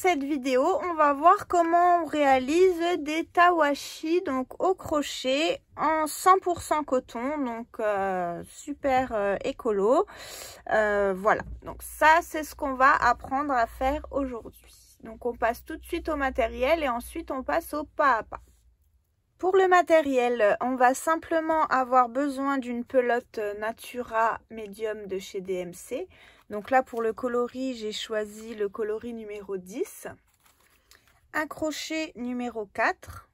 cette vidéo, on va voir comment on réalise des tawashi donc au crochet en 100% coton, donc euh, super euh, écolo. Euh, voilà, donc ça c'est ce qu'on va apprendre à faire aujourd'hui. Donc on passe tout de suite au matériel et ensuite on passe au pas à pas. Pour le matériel, on va simplement avoir besoin d'une pelote Natura Medium de chez DMC. Donc là, pour le coloris, j'ai choisi le coloris numéro 10. Un crochet numéro 4.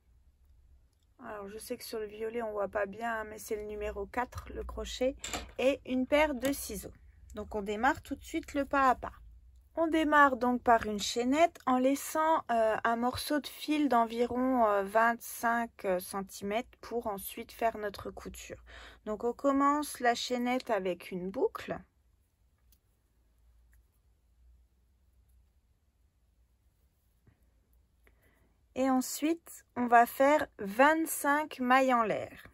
Alors, je sais que sur le violet, on voit pas bien, hein, mais c'est le numéro 4, le crochet. Et une paire de ciseaux. Donc, on démarre tout de suite le pas à pas. On démarre donc par une chaînette en laissant euh, un morceau de fil d'environ 25 euh, euh, cm pour ensuite faire notre couture. Donc on commence la chaînette avec une boucle. Et ensuite, on va faire 25 mailles en l'air.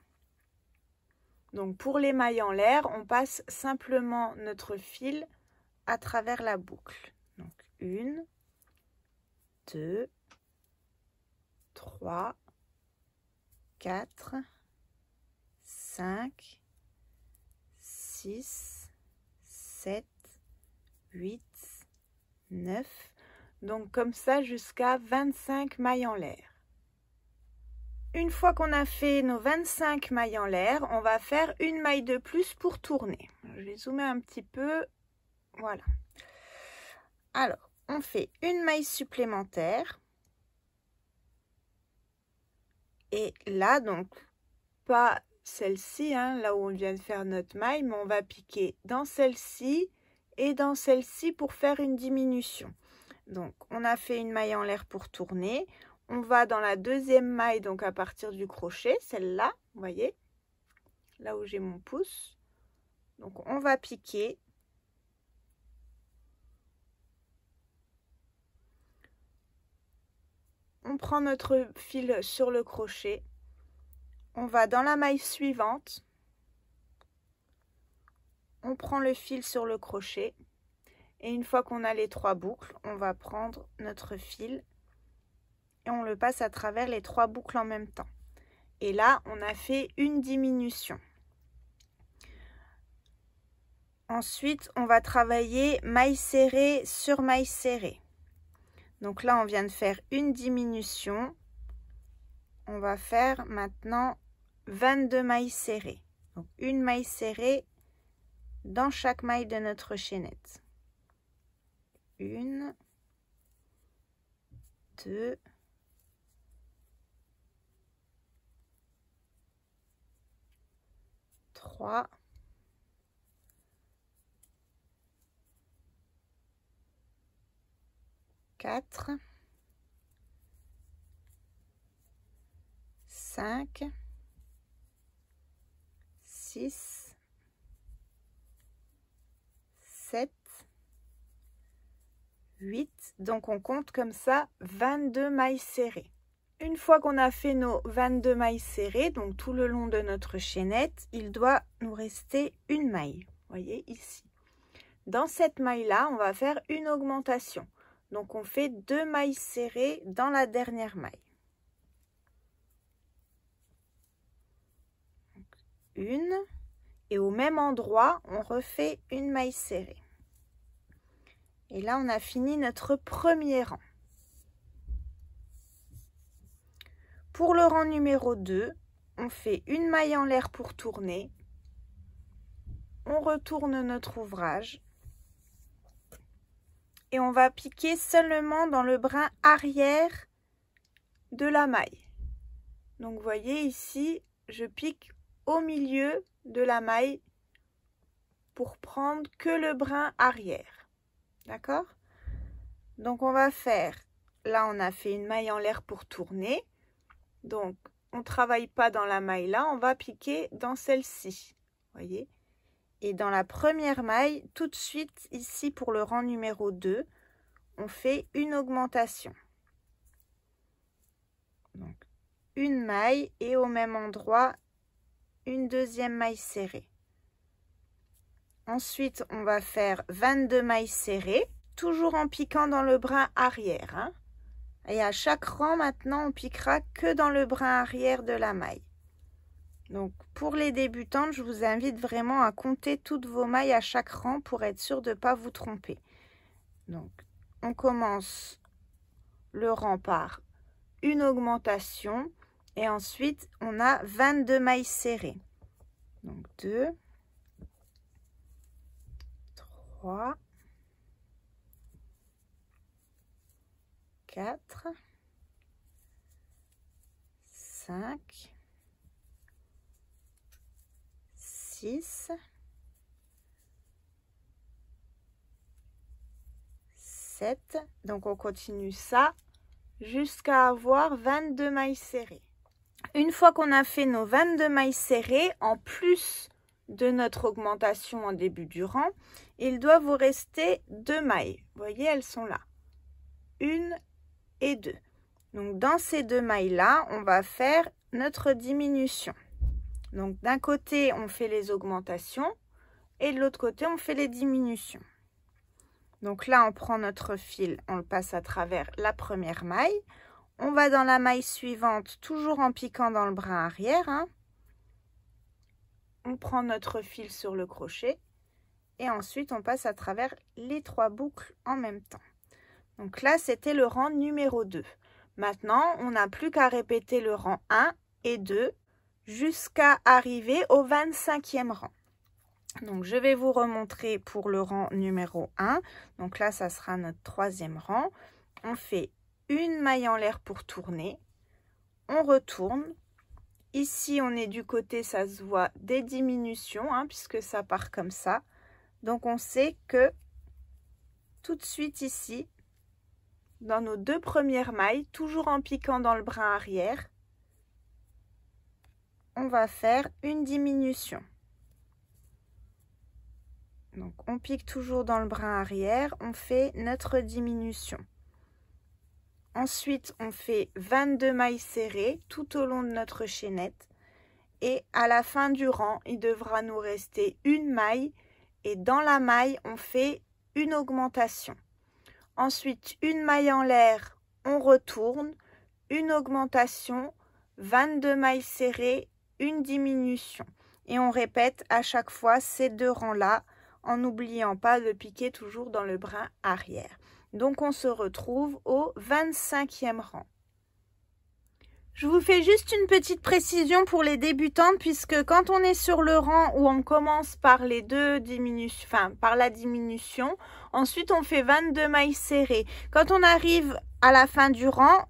Donc pour les mailles en l'air, on passe simplement notre fil à travers la boucle. Donc une, deux, trois, quatre, cinq, six, sept, huit, neuf. Donc comme ça jusqu'à 25 mailles en l'air. Une fois qu'on a fait nos 25 mailles en l'air, on va faire une maille de plus pour tourner. Je vais zoomer un petit peu voilà. Alors, on fait une maille supplémentaire. Et là, donc, pas celle-ci, hein, là où on vient de faire notre maille, mais on va piquer dans celle-ci et dans celle-ci pour faire une diminution. Donc, on a fait une maille en l'air pour tourner. On va dans la deuxième maille, donc à partir du crochet, celle-là, vous voyez, là où j'ai mon pouce. Donc, on va piquer on prend notre fil sur le crochet, on va dans la maille suivante, on prend le fil sur le crochet et une fois qu'on a les trois boucles, on va prendre notre fil et on le passe à travers les trois boucles en même temps. Et là, on a fait une diminution. Ensuite, on va travailler maille serrée sur maille serrée. Donc là, on vient de faire une diminution. On va faire maintenant 22 mailles serrées. Donc une maille serrée dans chaque maille de notre chaînette. Une, deux, trois, 4, 5, 6, 7, 8. Donc on compte comme ça 22 mailles serrées. Une fois qu'on a fait nos 22 mailles serrées, donc tout le long de notre chaînette, il doit nous rester une maille. voyez ici. Dans cette maille-là, on va faire une augmentation. Donc on fait deux mailles serrées dans la dernière maille. une et au même endroit on refait une maille serrée. Et là on a fini notre premier rang. Pour le rang numéro 2, on fait une maille en l'air pour tourner. On retourne notre ouvrage et on va piquer seulement dans le brin arrière de la maille. Donc voyez ici, je pique au milieu de la maille pour prendre que le brin arrière. D'accord Donc on va faire, là on a fait une maille en l'air pour tourner. Donc on travaille pas dans la maille là, on va piquer dans celle-ci. Voyez et dans la première maille, tout de suite ici pour le rang numéro 2, on fait une augmentation. Donc une maille et au même endroit une deuxième maille serrée. Ensuite, on va faire 22 mailles serrées, toujours en piquant dans le brin arrière. Hein. Et à chaque rang, maintenant, on piquera que dans le brin arrière de la maille. Donc pour les débutantes, je vous invite vraiment à compter toutes vos mailles à chaque rang pour être sûr de ne pas vous tromper. Donc on commence le rang par une augmentation et ensuite on a 22 mailles serrées. Donc 2, 3, 4, 5, 7. Donc on continue ça jusqu'à avoir 22 mailles serrées. Une fois qu'on a fait nos 22 mailles serrées, en plus de notre augmentation en début du rang, il doit vous rester deux mailles. voyez, elles sont là. Une et deux. Donc dans ces deux mailles-là, on va faire notre diminution. Donc d'un côté, on fait les augmentations et de l'autre côté, on fait les diminutions. Donc là, on prend notre fil, on le passe à travers la première maille. On va dans la maille suivante, toujours en piquant dans le brin arrière. Hein. On prend notre fil sur le crochet et ensuite, on passe à travers les trois boucles en même temps. Donc là, c'était le rang numéro 2. Maintenant, on n'a plus qu'à répéter le rang 1 et 2 jusqu'à arriver au 25e rang. Donc, je vais vous remontrer pour le rang numéro 1. Donc là, ça sera notre troisième rang. On fait une maille en l'air pour tourner. On retourne. Ici, on est du côté, ça se voit, des diminutions, hein, puisque ça part comme ça. Donc, on sait que tout de suite ici, dans nos deux premières mailles, toujours en piquant dans le brin arrière, on va faire une diminution. Donc on pique toujours dans le brin arrière, on fait notre diminution. Ensuite, on fait 22 mailles serrées tout au long de notre chaînette. Et à la fin du rang, il devra nous rester une maille. Et dans la maille, on fait une augmentation. Ensuite, une maille en l'air, on retourne. Une augmentation, 22 mailles serrées une diminution. Et on répète à chaque fois ces deux rangs-là en n'oubliant pas de piquer toujours dans le brin arrière. Donc on se retrouve au 25e rang. Je vous fais juste une petite précision pour les débutantes puisque quand on est sur le rang où on commence par les deux diminutions, enfin par la diminution, ensuite on fait 22 mailles serrées. Quand on arrive à la fin du rang,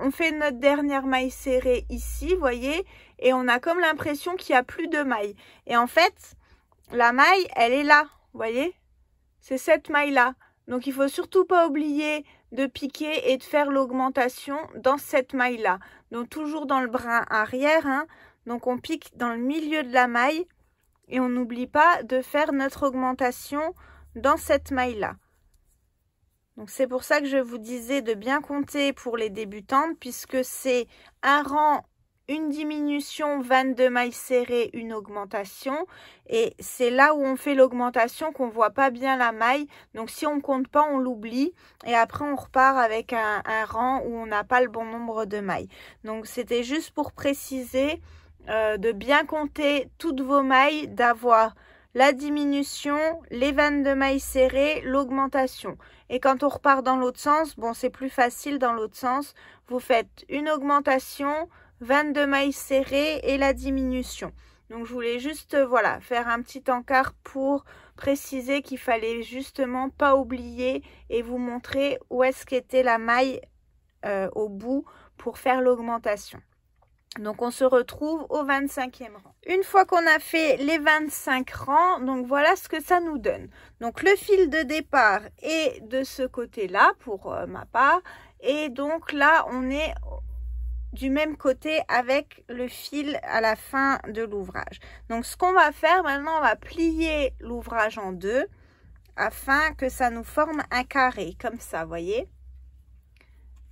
on fait notre dernière maille serrée ici, vous voyez, et on a comme l'impression qu'il n'y a plus de maille. Et en fait, la maille, elle est là, vous voyez C'est cette maille-là. Donc, il faut surtout pas oublier de piquer et de faire l'augmentation dans cette maille-là. Donc, toujours dans le brin arrière, hein. Donc, on pique dans le milieu de la maille et on n'oublie pas de faire notre augmentation dans cette maille-là. Donc c'est pour ça que je vous disais de bien compter pour les débutantes puisque c'est un rang, une diminution, 22 mailles serrées, une augmentation. Et c'est là où on fait l'augmentation qu'on voit pas bien la maille. Donc si on ne compte pas, on l'oublie. Et après on repart avec un, rang où on n'a pas le bon nombre de mailles. Donc c'était juste pour préciser euh, de bien compter toutes vos mailles, d'avoir la diminution, les vannes de mailles serrées, l'augmentation. Et quand on repart dans l'autre sens, bon c'est plus facile dans l'autre sens, vous faites une augmentation, 22 mailles serrées et la diminution. Donc je voulais juste euh, voilà faire un petit encart pour préciser qu'il fallait justement pas oublier et vous montrer où est-ce qu'était la maille euh, au bout pour faire l'augmentation. Donc on se retrouve au 25e rang. Une fois qu'on a fait les 25 rangs, donc voilà ce que ça nous donne. Donc le fil de départ est de ce côté-là pour euh, ma part. Et donc là, on est du même côté avec le fil à la fin de l'ouvrage. Donc ce qu'on va faire maintenant, on va plier l'ouvrage en deux afin que ça nous forme un carré comme ça, vous voyez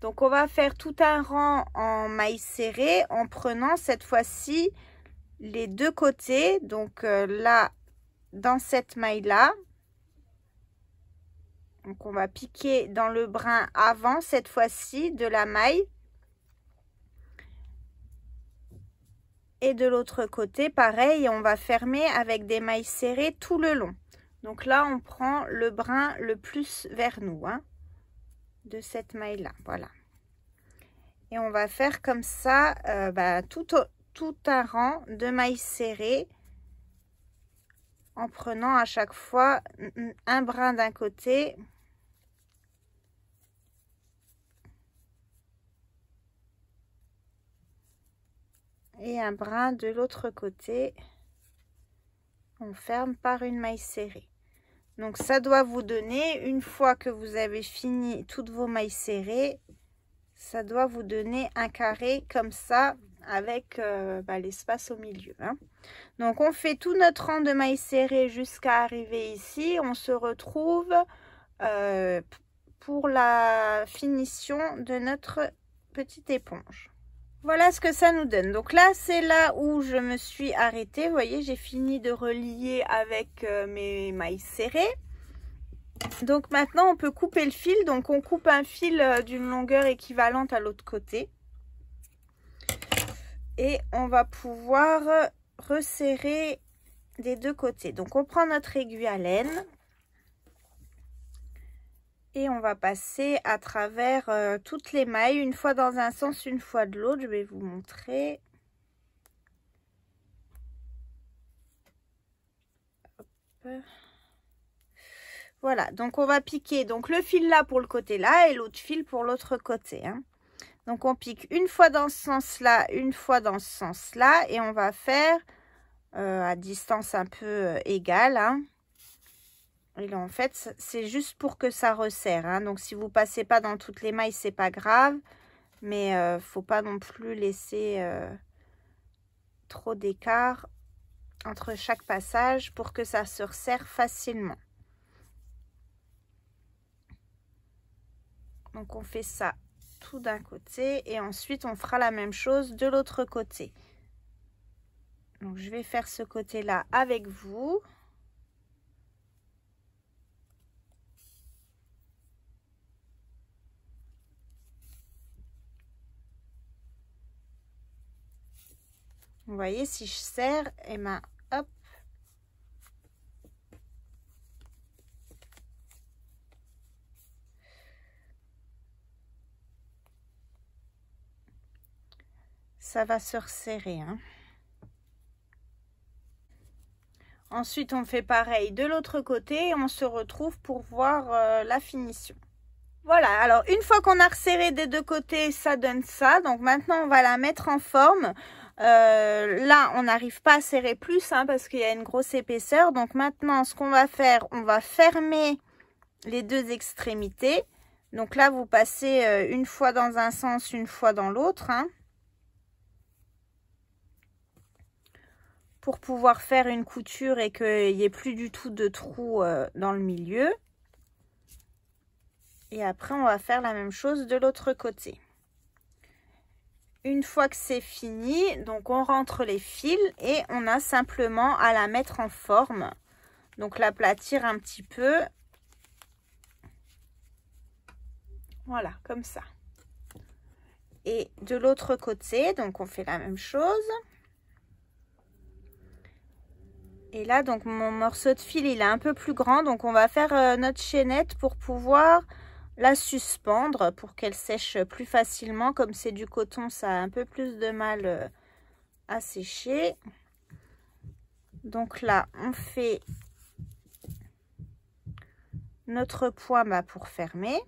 donc on va faire tout un rang en mailles serrées en prenant cette fois-ci les deux côtés. Donc euh, là, dans cette maille-là. Donc on va piquer dans le brin avant cette fois-ci de la maille. Et de l'autre côté, pareil, on va fermer avec des mailles serrées tout le long. Donc là, on prend le brin le plus vers nous. Hein de cette maille là voilà et on va faire comme ça euh, bah, tout, tout un rang de mailles serrées en prenant à chaque fois un brin d'un côté et un brin de l'autre côté on ferme par une maille serrée donc ça doit vous donner, une fois que vous avez fini toutes vos mailles serrées, ça doit vous donner un carré comme ça avec euh, bah, l'espace au milieu. Hein. Donc on fait tout notre rang de mailles serrées jusqu'à arriver ici. On se retrouve euh, pour la finition de notre petite éponge. Voilà ce que ça nous donne. Donc là, c'est là où je me suis arrêtée. Vous voyez, j'ai fini de relier avec euh, mes mailles serrées. Donc maintenant, on peut couper le fil. Donc on coupe un fil euh, d'une longueur équivalente à l'autre côté. Et on va pouvoir resserrer des deux côtés. Donc on prend notre aiguille à laine et on va passer à travers euh, toutes les mailles, une fois dans un sens, une fois de l'autre. Je vais vous montrer. Voilà, donc on va piquer donc le fil là pour le côté là et l'autre fil pour l'autre côté. Hein. Donc on pique une fois dans ce sens là, une fois dans ce sens là et on va faire euh, à distance un peu euh, égale. Hein en fait, c'est juste pour que ça resserre. Hein. Donc, si vous passez pas dans toutes les mailles, c'est pas grave. Mais ne euh, faut pas non plus laisser euh, trop d'écart entre chaque passage pour que ça se resserre facilement. Donc, on fait ça tout d'un côté. Et ensuite, on fera la même chose de l'autre côté. Donc, je vais faire ce côté-là avec vous. Vous voyez, si je serre, et eh ma ben, hop. Ça va se resserrer. Hein. Ensuite, on fait pareil de l'autre côté et on se retrouve pour voir euh, la finition. Voilà, alors une fois qu'on a resserré des deux côtés, ça donne ça. Donc maintenant, on va la mettre en forme. Euh, là, on n'arrive pas à serrer plus hein, parce qu'il y a une grosse épaisseur. Donc maintenant, ce qu'on va faire, on va fermer les deux extrémités. Donc là, vous passez euh, une fois dans un sens, une fois dans l'autre. Hein, pour pouvoir faire une couture et qu'il n'y ait plus du tout de trous euh, dans le milieu. Et après, on va faire la même chose de l'autre côté. Une fois que c'est fini, donc on rentre les fils et on a simplement à la mettre en forme. Donc l'aplatir un petit peu. Voilà, comme ça. Et de l'autre côté, donc on fait la même chose. Et là, donc mon morceau de fil, il est un peu plus grand. Donc on va faire euh, notre chaînette pour pouvoir la suspendre pour qu'elle sèche plus facilement. Comme c'est du coton, ça a un peu plus de mal euh, à sécher. Donc là, on fait notre point bas pour fermer.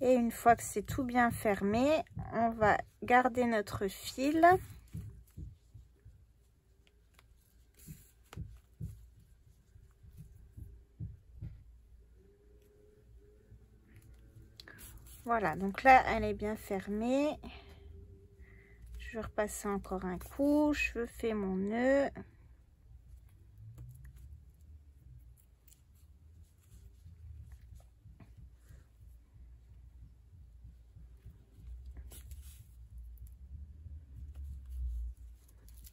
Et une fois que c'est tout bien fermé, on va garder notre fil. Voilà, donc là, elle est bien fermée. Je vais repasser encore un coup. Je fais mon nœud.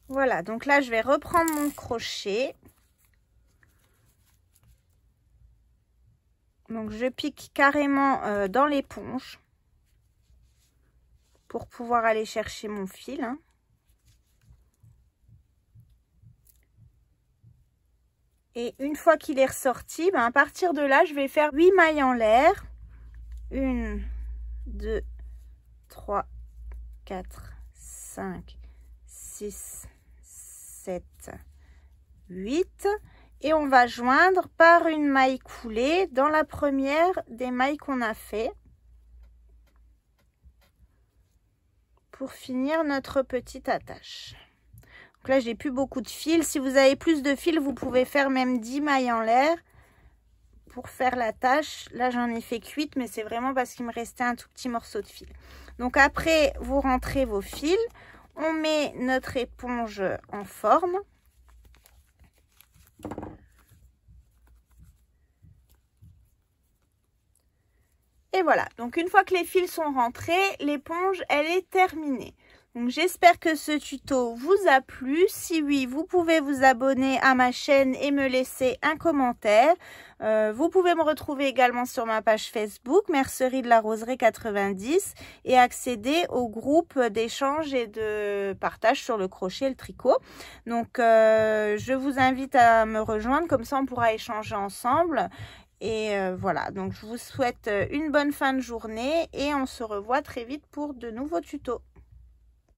Voilà, donc là, je vais reprendre mon crochet. Donc je pique carrément euh, dans l'éponge pour pouvoir aller chercher mon fil. Hein. Et une fois qu'il est ressorti, ben à partir de là, je vais faire 8 mailles en l'air. 1, 2, 3, 4, 5, 6, 7, 8 et on va joindre par une maille coulée dans la première des mailles qu'on a fait pour finir notre petite attache. Donc là, j'ai plus beaucoup de fils. Si vous avez plus de fils, vous pouvez faire même 10 mailles en l'air pour faire la Là, j'en ai fait 8, mais c'est vraiment parce qu'il me restait un tout petit morceau de fil. Donc après, vous rentrez vos fils. On met notre éponge en forme. Et voilà, donc une fois que les fils sont rentrés, l'éponge, elle est terminée. Donc j'espère que ce tuto vous a plu. Si oui, vous pouvez vous abonner à ma chaîne et me laisser un commentaire. Euh, vous pouvez me retrouver également sur ma page Facebook, Mercerie de la Roseraie 90, et accéder au groupe d'échange et de partage sur le crochet et le tricot. Donc euh, je vous invite à me rejoindre, comme ça on pourra échanger ensemble. Et euh, voilà, donc je vous souhaite euh, une bonne fin de journée et on se revoit très vite pour de nouveaux tutos.